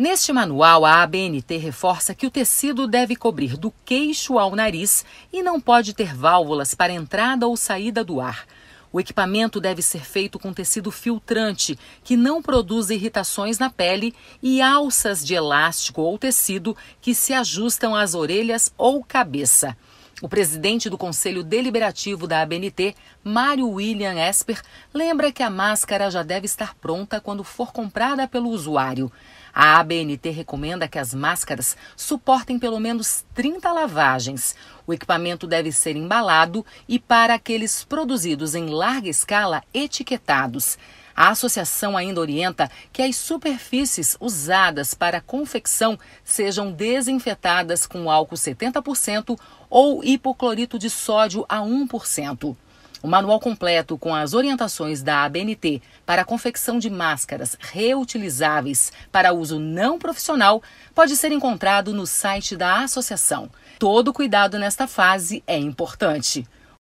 Neste manual, a ABNT reforça que o tecido deve cobrir do queixo ao nariz e não pode ter válvulas para entrada ou saída do ar. O equipamento deve ser feito com tecido filtrante, que não produz irritações na pele, e alças de elástico ou tecido que se ajustam às orelhas ou cabeça. O presidente do Conselho Deliberativo da ABNT, Mário William Esper, lembra que a máscara já deve estar pronta quando for comprada pelo usuário. A ABNT recomenda que as máscaras suportem pelo menos 30 lavagens. O equipamento deve ser embalado e, para aqueles produzidos em larga escala, etiquetados. A associação ainda orienta que as superfícies usadas para confecção sejam desinfetadas com álcool 70% ou hipoclorito de sódio a 1%. O manual completo com as orientações da ABNT para a confecção de máscaras reutilizáveis para uso não profissional pode ser encontrado no site da associação. Todo cuidado nesta fase é importante.